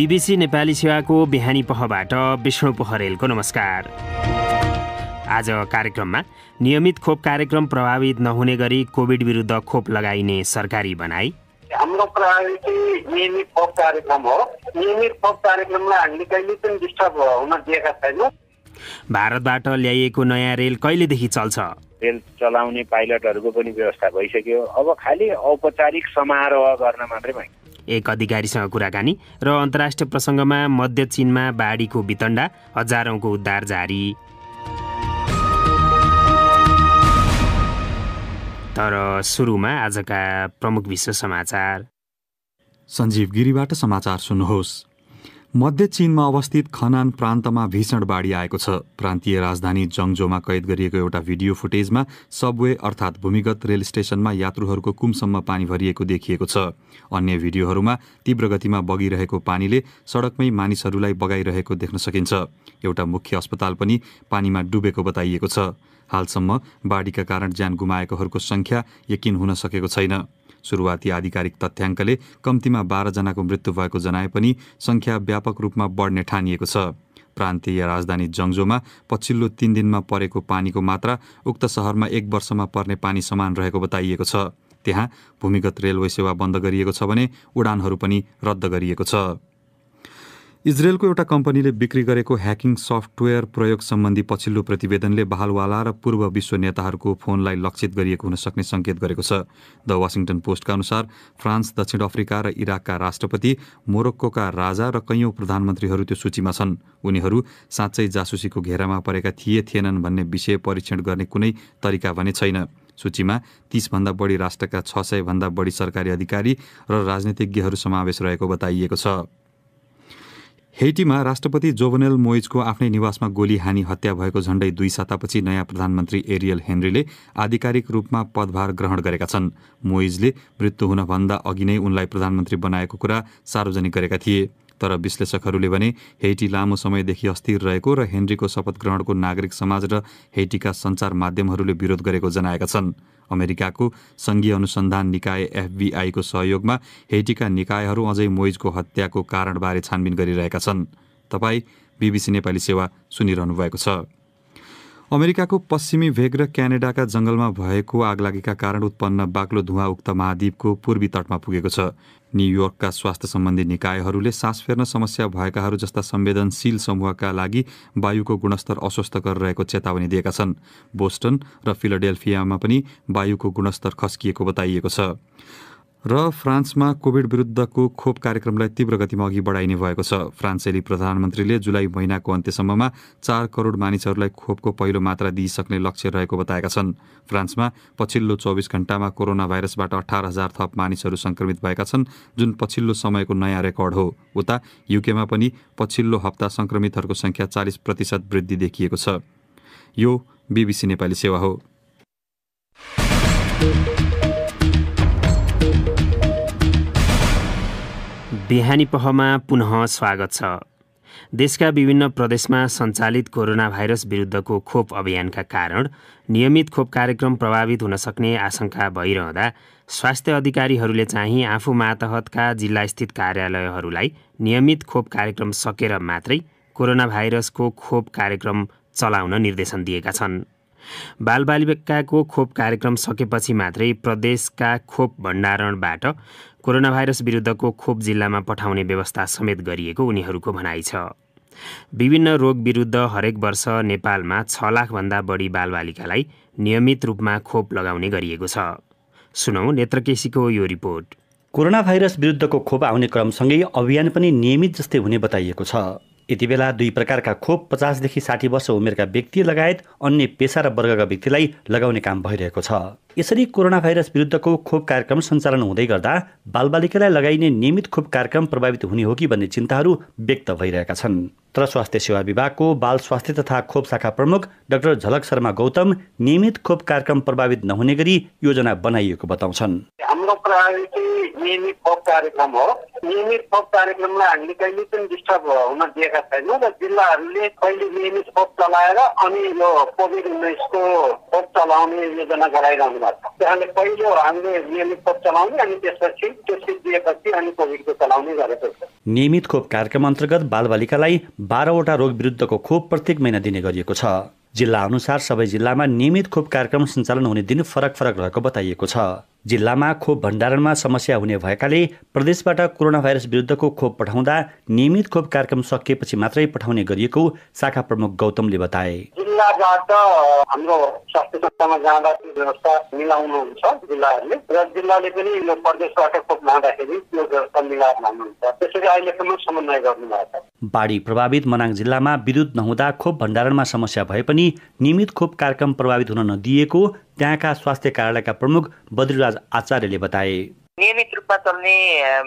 BBC Nepali सेवाको बिहानी पहबाट विष्णु पोखरेलको नमस्कार आज कार्यक्रममा नियमित खोप कार्यक्रम प्रभावित नहुने गरी कोभिड विरुद्ध खोप लगाइने सरकारी बनाई हाम्रो प्रायोरिटी नियमित खोप कार्यक्रम हो नियमित खोप कार्यक्रमलाई हामीले कहिले पनि डिस्टर्ब हुन दिएका छैनौँ भारतबाट ल्याइएको नयाँ रेल कहिलेदेखि चल्छ रेल चलाउने पाइलटहरूको पनि व्यवस्था भइसक्यो अब खालि औपचारिक समारोह गर्न मात्रै एक अधिकारीसँग कुराकानी र अन्तर्राष्ट्रिय प्रसङ्गमा मध्य चिनमा बाढीको वितण्डा हजारौँको उद्धार जारी तर सुरुमा आजका प्रमुख विश्व समाचार सञ्जीव गिरीबाट समाचार सुन्नुहोस् मध्य चीनमा अवस्थित खनान प्रान्तमा भीषण बाढी आएको छ प्रान्तीय राजधानी जङ्जोमा कैद गरिएको एउटा भिडियो फुटेजमा सबवे अर्थात् भूमिगत रेल स्टेसनमा यात्रुहरूको कुमसम्म पानी भरिएको देखिएको छ अन्य भिडियोहरूमा तीव्र गतिमा बगिरहेको पानीले सडकमै मानिसहरूलाई बगाइरहेको देख्न सकिन्छ एउटा मुख्य अस्पताल पनि पानीमा डुबेको बताइएको छ हालसम्म बाढीका कारण ज्यान गुमाएकोहरूको सङ्ख्या यकिन हुन सकेको छैन सुरुवाती आधिकारिक तथ्याङ्कले कम्तीमा बाह्रजनाको मृत्यु भएको जनाए पनि सङ्ख्या व्यापक रूपमा बढ्ने ठानिएको छ प्रान्तीय राजधानी जङ्जोमा पछिल्लो तिन दिनमा परेको पानीको मात्रा उक्त सहरमा एक वर्षमा पर्ने पानी समान रहेको बताइएको छ त्यहाँ भूमिगत रेलवे सेवा बन्द गरिएको छ भने उडानहरू पनि रद्द गरिएको छ इजरायलको एउटा कम्पनीले बिक्री गरेको ह्याकिङ सफ्टवेयर प्रयोग सम्बन्धी पछिल्लो प्रतिवेदनले बहालवाला र पूर्व विश्व नेताहरूको फोनलाई लक्षित गरिएको हुन सक्ने सङ्केत गरेको छ द वासिङटन पोस्टका अनुसार फ्रान्स दक्षिण अफ्रिका र इराकका राष्ट्रपति मोरक्कोका राजा र कैयौँ प्रधानमन्त्रीहरू त्यो सूचीमा छन् उनीहरू साँच्चै जासुसीको घेरामा परेका थिए थिएनन् भन्ने विषय परीक्षण गर्ने कुनै तरिका भने छैन सूचीमा तीसभन्दा बढी राष्ट्रका छ सयभन्दा बढी सरकारी अधिकारी र राजनीतिज्ञहरू समावेश रहेको बताइएको छ हेटीमा राष्ट्रपति जोभनेल मोइजको आफ्नै निवासमा गोली हानी हत्या भएको झण्डै दुई सातापछि नयाँ प्रधानमन्त्री एरियल हेनरीले आधिकारिक रूपमा पदभार ग्रहण गरेका छन् मोइजले मृत्यु हुनभन्दा अघि नै उनलाई प्रधानमन्त्री बनाएको कुरा सार्वजनिक गरेका थिए तर विश्लेषकहरूले भने हेटी लामो समयदेखि अस्थिर रहेको र हेनरीको शपथ ग्रहणको नागरिक समाज र हेटीका सञ्चार माध्यमहरूले विरोध गरेको जनाएका छन् अमेरिकाको सङ्घीय अनुसन्धान निकाय एफबिआईको सहयोगमा हेटीका निकायहरू अझै मोइजको हत्याको कारणबारे छानबिन गरिरहेका छन् तपाईँ बिबिसी नेपाली सेवा सुनिरहनु भएको छ अमेरिकाको पश्चिमी भेग र क्यानेडाका जङ्गलमा भएको आगलागीका कारण उत्पन्न बाक्लो धुवा उक्त महाद्वीपको पूर्वी तटमा पुगेको छ न्युयोर्कका स्वास्थ्य सम्बन्धी निकायहरूले सास फेर्न समस्या भएकाहरू जस्ता संवेदनशील समूहका लागि वायुको गुणस्तर अस्वस्थकर रहेको चेतावनी दिएका छन् बोस्टन र फिलाडेल्फियामा पनि वायुको गुणस्तर खस्किएको बताइएको छ र फ्रान्समा कोभिड विरुद्धको खोप कार्यक्रमलाई तीव्र गतिमा अघि बढाइने भएको छ फ्रान्सेली प्रधानमन्त्रीले जुलाई महिनाको अन्त्यसम्ममा चार करोड मानिसहरूलाई खोपको पहिलो मात्रा दिइसक्ने लक्ष्य रहेको बताएका छन् फ्रान्समा पछिल्लो चौबिस घण्टामा कोरोना भाइरसबाट अठार हजार थप मानिसहरू सङ्क्रमित भएका छन् जुन पछिल्लो समयको नयाँ रेकर्ड हो उता युकेमा पनि पछिल्लो हप्ता सङ्क्रमितहरूको सङ्ख्या चालिस प्रतिशत वृद्धि देखिएको छ यो बिबिसी नेपाली सेवा हो बिहानी पहमा पुनः स्वागत छ देशका विभिन्न प्रदेशमा सञ्चालित कोरोना भाइरस विरुद्धको खोप अभियानका कारण नियमित खोप कार्यक्रम प्रभावित हुन सक्ने आशंका भइरहँदा स्वास्थ्य अधिकारीहरूले चाहिँ आफू मातहतका जिल्लास्थित कार्यालयहरूलाई नियमित खोप कार्यक्रम सकेर मात्रै कोरोना भाइरसको खोप कार्यक्रम चलाउन निर्देशन दिएका छन् बालबालिकाको खोप कार्यक्रम सकेपछि मात्रै प्रदेशका खोप भण्डारणबाट कोरोना भाइरस विरुद्धको खोप जिल्लामा पठाउने व्यवस्था समेत गरिएको उनीहरूको भनाइ छ विभिन्न रोग विरुद्ध हरेक वर्ष नेपालमा छ लाखभन्दा बढी बालबालिकालाई नियमित रूपमा खोप लगाउने गरिएको छ सुनौ नेत्रकेशीको यो रिपोर्ट कोरोना भाइरस विरुद्धको खोप आउने क्रमसँगै अभियान पनि नियमित जस्तै हुने बताइएको छ यति बेला दुई प्रकारका खोप पचासदेखि साठी वर्ष उमेरका व्यक्ति लगायत अन्य पेसा र वर्गका व्यक्तिलाई लगाउने काम भइरहेको छ यसरी कोरोना भाइरस विरुद्धको खोप कार्यक्रम सञ्चालन हुँदै गर्दा बालबालिकालाई लगाइने नियमित खोप कार्यक्रम प्रभावित हुने हो कि भन्ने चिन्ताहरू व्यक्त भइरहेका छन् तर स्वास्थ्य सेवा विभागको बाल स्वास्थ्य तथा खोप शाखा प्रमुख डाक्टर झलक शर्मा गौतम नियमित खोप कार्यक्रम प्रभावित नहुने गरी योजना बनाइएको बताउँछन् चाहिँ नियमित पप कार्यक्रम हो नियमित पप कार्यक्रमलाई हामीले कहिले पनि डिस्टर्ब हुन दिएका छैनौँ र जिल्लाहरूले कहिले नियमित पप चलाएर अनि यो कोभिड उन्नाइसको पप चलाउने योजना गराइरहनु भएको छ त्यहाँले पहिलो हामीले नियमित पप चलाउने अनि त्यसपछि त्यसपछि दिएपछि अनि कोभिडको चलाउने गरेको छ नियमित खोप कार्यक्रम अन्तर्गत बालबालिकालाई बाह्रवटा रोग विरुद्धको खोप प्रत्येक महिना दिने गरिएको छ जिल्ला अनुसार सबै जिल्लामा नियमित खोप कार्यक्रम सञ्चालन हुने दिन फरक फरक रहेको बताइएको छ जिल्लामा खोप भण्डारणमा समस्या हुने भएकाले प्रदेशबाट कोरोना भाइरस विरुद्धको खोप पठाउँदा नियमित खोप कार्यक्रम सकिएपछि मात्रै पठाउने गरिएको शाखा प्रमुख गौतमले बताए जिल्लाबाट हाम्रो स्वास्थ्य संस्थामा जाँदा व्यवस्था मिलाउनुहुन्छ जिल्लाहरूले र जिल्लाले पनि यो प्रदेशबाट खोप लाँदाखेरि त्यो व्यवस्था मिलाएर लानुहुन्छ त्यसरी अहिलेसम्म समन्वय गर्नुभएको छ बाढी प्रभावित मनाङ जिल्लामा विद्युत नहुँदा खोप भण्डारणमा समस्या भए पनि नियमित खोप कार्यक्रम प्रभावित हुन नदिएको त्यहाँका स्वास्थ्य कार्यालयका प्रमुख बद्रीराज आचार्यले बताए नियमित रूपमा चल्ने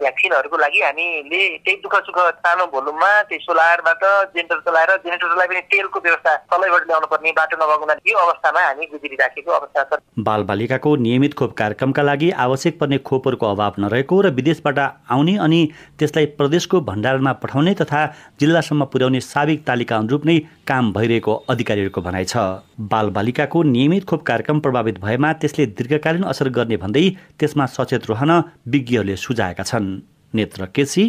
भ्याक्सिनहरूको लागि हामीले त्यही दुःख सुख सानो भोलुममा त्यही सोलारबाट जेनेरेटर चलाएर जेनेरेटरलाई पनि तेलको व्यवस्था तलैबाट ल्याउनु पर्ने बाटो नभएको हुनाले यो अवस्थामा हामी राखेको अवस्था छ बालबालिकाको नियमित खोप कार्यक्रमका लागि आवश्यक पर्ने खोपहरूको अभाव नरहेको र विदेशबाट आउने अनि त्यसलाई प्रदेशको भण्डारणमा पठाउने तथा जिल्लासम्म पुर्याउने साविक तालिका अनुरूप नै काम भइरहेको अधिकारीहरूको भनाइ छ बालबालिकाको नियमित खोप कार्यक्रम प्रभावित भएमा त्यसले दीर्घकालीन असर गर्ने भन्दै त्यसमा सचेत रहन विज्ञहरूले सुझाएका छन् नेत्र केसी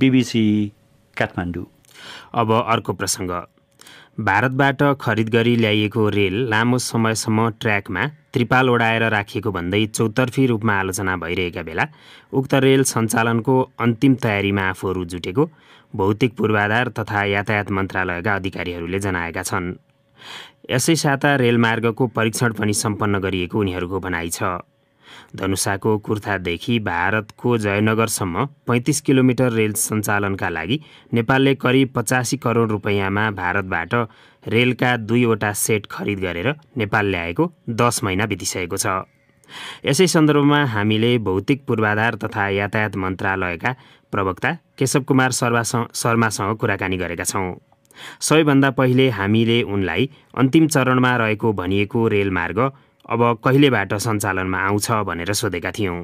बिबिसी काठमाडौँ अब अर्को प्रसङ्ग भारतबाट खरिद गरी ल्याइएको रेल लामो समयसम्म ट्र्याकमा त्रिपाल ओढाएर राखिएको भन्दै चौतर्फी रूपमा आलोचना भइरहेका बेला उक्त रेल सञ्चालनको अन्तिम तयारीमा आफूहरू जुटेको भौतिक पूर्वाधार तथा यातायात मन्त्रालयका अधिकारीहरूले जनाएका छन् यसै साता रेलमार्गको परीक्षण पनि सम्पन्न गरिएको उनीहरूको भनाइ छ धनुषाको कुर्थादेखि भारतको जयनगरसम्म पैँतिस किलोमिटर रेल सञ्चालनका लागि नेपालले करिब पचासी करोड रुपैयाँमा भारतबाट रेलका दुईवटा सेट खरिद गरेर नेपाल ल्याएको दस महिना बितिसकेको छ यसै सन्दर्भमा हामीले भौतिक पूर्वाधार तथा यातायात मन्त्रालयका प्रवक्ता केशव कुमार शर्मासँग कुराकानी गरेका छौँ सबैभन्दा पहिले हामीले उनलाई अन्तिम चरणमा रहेको भनिएको रेलमार्ग अब कहिलेबाट सञ्चालनमा आउँछ भनेर सोधेका थियौँ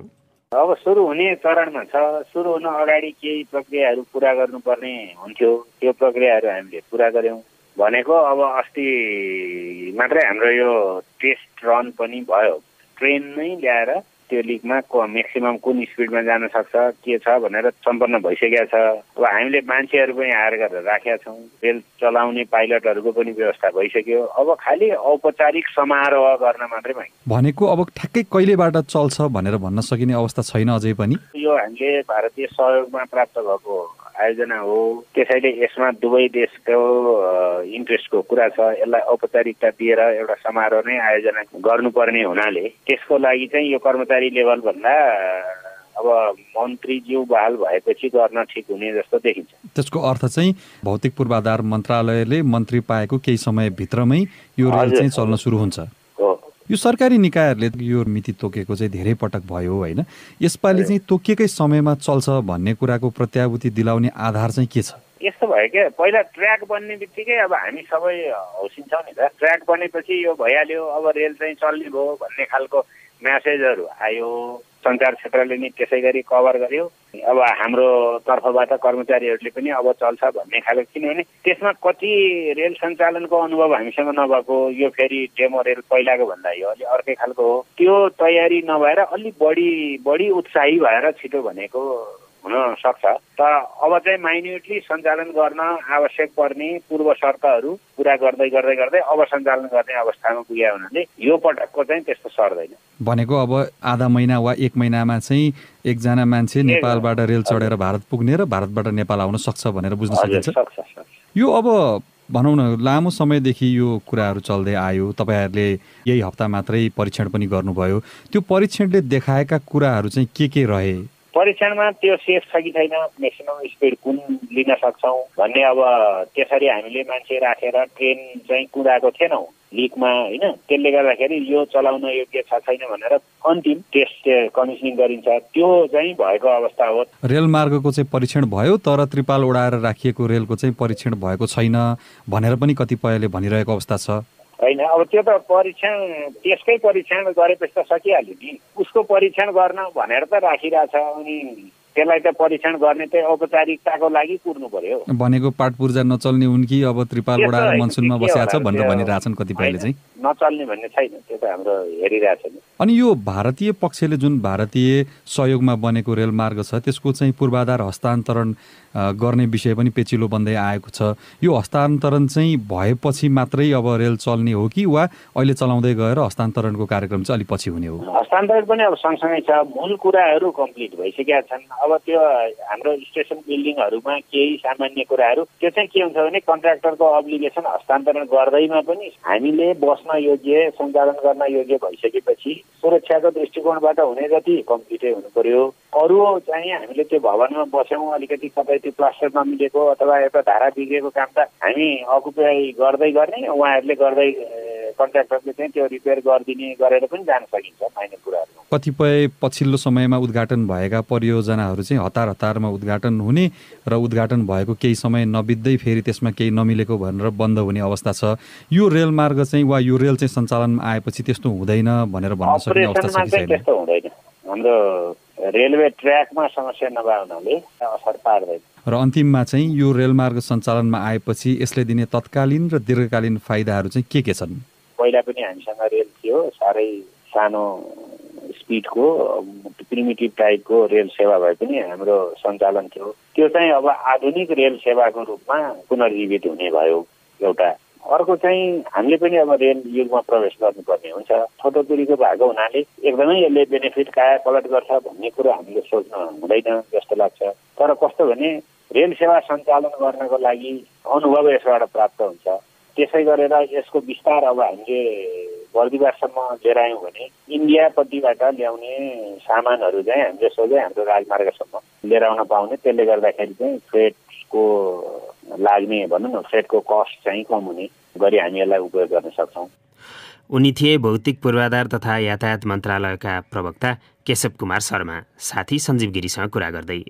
अब सुरु हुने चरणमा छ सुरु हुन अगाडि केही प्रक्रियाहरू पुरा गर्नुपर्ने हुन्थ्यो त्यो प्रक्रियाहरू हामीले पुरा गऱ्यौँ भनेको अब अस्ति मात्रै हाम्रो यो टेस्ट रन पनि भयो ट्रेन नै ल्याएर त्यो लिगमा म्याक्सिमम् कुन स्पिडमा जान सक्छ के छ भनेर सम्पन्न भइसकेको छ अब हामीले मान्छेहरू पनि हायर गरेर राखेका छौँ रेल चलाउने पाइलटहरूको पनि व्यवस्था भइसक्यो अब खालि औपचारिक समारोह गर्न मात्रै भयो भनेको अब ठ्याक्कै कहिलेबाट चल्छ भनेर भन्न सकिने अवस्था छैन अझै पनि यो हामीले भारतीय सहयोगमा प्राप्त भएको आयोजना हो त्यसैले यसमा दुवै देशको इन्ट्रेस्टको कुरा छ यसलाई औपचारिकता दिएर एउटा समारोह नै आयोजना गर्नुपर्ने हुनाले त्यसको लागि चाहिँ यो कर्मचारी लेभलभन्दा अब मन्त्रीज्यू बहाल भएपछि गर्न ठिक हुने जस्तो देखिन्छ त्यसको अर्थ चाहिँ भौतिक पूर्वाधार मन्त्रालयले मन्त्री पाएको केही समयभित्रमै यो रेल चाहिँ चल्न सुरु हुन्छ यो सरकारी निकायहरूले यो मिति तोकेको चाहिँ धेरै पटक भयो होइन यसपालि चाहिँ तोकिएकै समयमा चल्छ भन्ने कुराको प्रत्याभूति दिलाउने आधार चाहिँ के छ यस्तो भयो क्या पहिला ट्र्याक बन्ने बित्तिकै अब हामी सबै हौसिन्छौँ नि त ट्र्याक बनेपछि यो भइहाल्यो अब रेल चाहिँ चल्ने भयो भन्ने खालको म्यासेजहरू आयो सञ्चार क्षेत्रले नि त्यसै गरी कभर गर्यो अब हाम्रो तर्फबाट कर्मचारीहरूले पनि अब चल्छ भन्ने खालको किनभने त्यसमा कति रेल सञ्चालनको अनुभव हामीसँग नभएको यो फेरि डेमो रेल पहिलाको भन्दा यो अलि अर्कै खालको हो त्यो तयारी नभएर अलिक बढी बढी उत्साही भएर छिटो भनेको हुन सक्छ तर अब चाहिँ माइन्युटली सञ्चालन गर्न आवश्यक पर्ने पूर्व शर्तहरू पुरा गर्दै गर्दै गर्दै अब सञ्चालन गर्ने अवस्थामा पुगे हुनाले यो पटकको चाहिँ त्यस्तो सर्दैन भनेको अब आधा महिना वा एक महिनामा चाहिँ एकजना मान्छे नेपालबाट रेल चढेर भारत पुग्ने र भारतबाट नेपाल आउन सक्छ भनेर बुझ्न सकिन्छ यो अब भनौँ न लामो समयदेखि यो कुराहरू चल्दै आयो तपाईँहरूले यही हप्ता मात्रै परीक्षण पनि गर्नुभयो त्यो परीक्षणले देखाएका कुराहरू चाहिँ के के रहे परीक्षणमा त्यो सेफ छ कि छैन म्याक्सिमम् स्पिड कुन लिन सक्छौँ भन्ने अब त्यसरी हामीले मान्छे राखेर ट्रेन चाहिँ कुदाएको थिएनौँ लिकमा होइन त्यसले गर्दाखेरि यो चलाउन योग्य छ छैन भनेर अन्तिम टेस्ट कमिसनिङ गरिन्छ त्यो चाहिँ भएको अवस्था हो रेल मार्गको चाहिँ परीक्षण भयो तर त्रिपाल उडाएर राखिएको रेलको चाहिँ परीक्षण भएको छैन भनेर पनि कतिपयले भनिरहेको अवस्था छ होइन अब त्यो त परीक्षण त्यसकै परीक्षण गरेपछि त सकिहाल्यो नि उसको परीक्षण गर्न भनेर त राखिरहेछ अनि त्यसलाई त परीक्षण गर्ने चाहिँ औपचारिकताको लागि कुर्नु पर्यो भनेको पाठ पूर्जा नचल्ने हुन् कि अब त्रिपालबाट मनसुनमा बसेका छ भनेर भनिरहेछन् कतिपयले चाहिँ नचल्ने भन्ने छैन त्यो त हाम्रो हेरिरहेछ अनि यो भारतीय पक्षले जुन भारतीय सहयोगमा बनेको रेलमार्ग छ त्यसको चाहिँ पूर्वाधार हस्तान्तरण गर्ने विषय पनि पेचिलो बन्दै आएको छ यो हस्तान्तरण चाहिँ भएपछि मात्रै अब रेल चल्ने हो कि वा अहिले चलाउँदै गएर हस्तान्तरणको कार्यक्रम चाहिँ अलिक पछि हुने हो हस्तान्तरण पनि अब सँगसँगै छ मूल कुराहरू कम्प्लिट भइसकेका छन् अब त्यो हाम्रो स्टेसन बिल्डिङहरूमा केही सामान्य कुराहरू त्यो चाहिँ के हुन्छ भने कन्ट्राक्टरको अब्लिगेसन हस्तान्तरण गर्दैमा पनि हामीले बस्न योग्य सञ्चालन गर्न योग्य भइसकेपछि सुरक्षाको दृष्टिकोणबाट हुने जति कम्प्लिटै हुनु पर्यो अरू चाहिँ हामीले त्यो भवनमा बस्यौँ अलिकति कतै त्यो प्लास्टर नमिलेको अथवा एउटा धारा बिग्रेको काम त हामी अकुपाई गर्दै गर्ने उहाँहरूले गर्दै कन्ट्राक्टरले चाहिँ त्यो रिपेयर गरिदिने गरेर पनि जान सकिन्छ फाइनल कुराहरू कतिपय पछिल्लो समयमा उद्घाटन भएका परियोजनाहरू चाहिँ हतार हतारमा उद्घाटन हुने र उद्घाटन भएको केही समय नबित्दै फेरि त्यसमा केही नमिलेको भनेर बन्द हुने अवस्था छ यो रेल मार्ग चाहिँ वा यो रेल चाहिँ सञ्चालनमा आएपछि त्यस्तो हुँदैन भनेर भन्न सक्ने अवस्था छ कि छैन हाम्रो रेलवे ट्र्याकमा समस्या नभए हुनाले असर पार्दैन र अन्तिममा चाहिँ यो रेलमार्ग सञ्चालनमा आएपछि यसले दिने तत्कालीन र दीर्घकालीन फाइदाहरू चाहिँ के के छन् पहिला पनि हामीसँग रेल थियो साह्रै सानो स्पिडको प्रिमिटिभ टाइपको रेल सेवा भए पनि हाम्रो सञ्चालन थियो त्यो चाहिँ अब आधुनिक रेल सेवाको रूपमा पुनर्जीवित हुने भयो एउटा अर्को चाहिँ हामीले पनि अब रेल युगमा प्रवेश गर्नुपर्ने हुन्छ छोटो दुरीको भएको हुनाले एकदमै यसले बेनिफिट कायापलट गर्छ भन्ने कुरो हामीले सोच्न हुँदैन जस्तो लाग्छ तर कस्तो भने रेल सेवा सञ्चालन गर्नको लागि अनुभव यसबाट प्राप्त हुन्छ त्यसै गरेर यसको विस्तार अब हामीले बर्दिवारसम्म लिएर आयौँ भने इन्डियापट्टिबाट ल्याउने सामानहरू चाहिँ हामीले सोझै हाम्रो राजमार्गसम्म लिएर आउन पाउने त्यसले गर्दाखेरि चाहिँ फ्रेट सेटको लाग्ने भनौँ न सेटको कस्ट चाहिँ कम हुने गरी हामी यसलाई उपयोग गर्न सक्छौँ उनी थिए भौतिक पूर्वाधार तथा यातायात मन्त्रालयका प्रवक्ता केशव कुमार शर्मा साथी सञ्जीव गिरीसँग कुरा गर्दै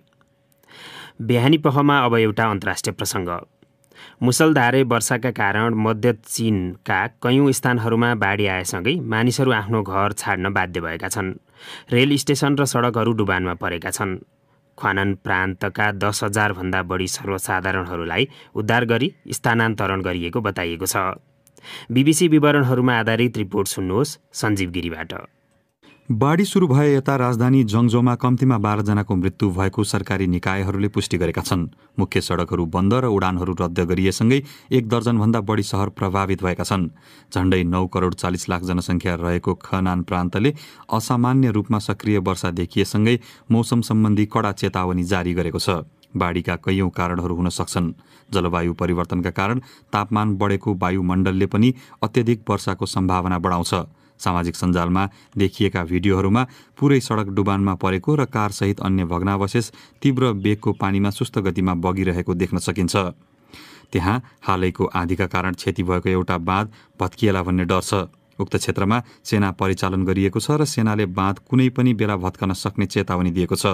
बिहानी पहमा अब एउटा अन्तर्राष्ट्रिय प्रसङ्ग मुसलधारे वर्षाका कारण मध्य चिनका कयौँ स्थानहरूमा बाढी आएसँगै मानिसहरू आफ्नो घर छाड्न बाध्य भएका छन् रेल स्टेसन र सडकहरू डुबानमा परेका छन् खनन प्रान्तका दस हजारभन्दा बढी सर्वसाधारणहरूलाई उद्धार गरी स्थानान्तरण गरिएको बताइएको छ बिबिसी विवरणहरूमा आधारित रिपोर्ट सुन्नुहोस् सञ्जीव गिरीबाट बाढी सुरु भए यता राजधानी जङ्जोमा कम्तीमा बाह्रजनाको मृत्यु भएको सरकारी निकायहरूले पुष्टि गरेका छन् मुख्य सडकहरू बन्द र उडानहरू रद्द गरिएसँगै एक दर्जनभन्दा बढी सहर प्रभावित भएका छन् झण्डै नौ करोड चालिस लाख जनसङ्ख्या रहेको खनान प्रान्तले असामान्य रूपमा सक्रिय वर्षा देखिएसँगै मौसम सम्बन्धी कडा चेतावनी जारी गरेको छ बाढीका कैयौँ कारणहरू हुन सक्छन् जलवायु परिवर्तनका कारण तापमान बढेको वायुमण्डलले पनि अत्यधिक वर्षाको सम्भावना बढाउँछ सामाजिक सञ्जालमा देखिएका भिडियोहरूमा पुरै सडक डुबानमा परेको र कारसहित अन्य भग्नावशेष तीव्र बेगको पानीमा सुस्त गतिमा बगिरहेको देख्न सकिन्छ त्यहाँ हालैको आँधीका कारण क्षति भएको एउटा बाँध भत्किएला भन्ने डर छ उक्त क्षेत्रमा सेना परिचालन गरिएको छ र सेनाले बाँध कुनै पनि बेला भत्कन सक्ने चेतावनी दिएको छ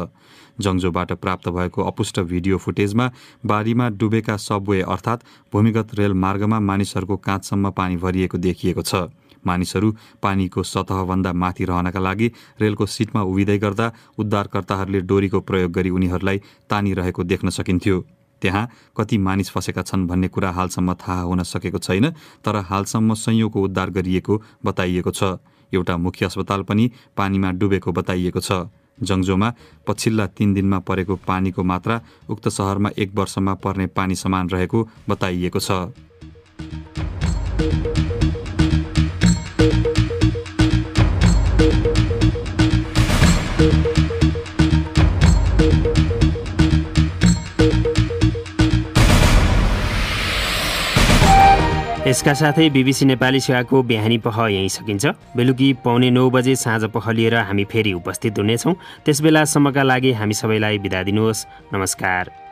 जङ्जोबाट प्राप्त भएको अपुष्ट भिडियो फुटेजमा बारीमा डुबेका सबवे अर्थात् भूमिगत रेलमार्गमा मानिसहरूको काँचसम्म पानी भरिएको देखिएको छ मानिसहरू पानीको सतहभन्दा माथि रहनका लागि रेलको सिटमा उभिँदै गर्दा उद्धारकर्ताहरूले डोरीको प्रयोग गरी उनीहरूलाई तानिरहेको देख्न सकिन्थ्यो त्यहाँ कति मानिस फँसेका छन् भन्ने कुरा हालसम्म थाहा हुन सकेको छैन तर हालसम्म संयोगको उद्धार गरिएको बताइएको छ एउटा मुख्य अस्पताल पनि पानीमा डुबेको बताइएको छ जङ्जोमा पछिल्ला तिन दिनमा परेको पानीको मात्रा उक्त सहरमा एक वर्षमा पर्ने पानी समान रहेको बताइएको छ यसका साथै बिबिसी नेपाली सेवाको बिहानी पह यहीँ सकिन्छ बेलुकी पाउने नौ बजे साँझ पह लिएर हामी फेरि उपस्थित हुनेछौँ त्यसबेलासम्मका लागि हामी सबैलाई बिदा दिनुहोस् नमस्कार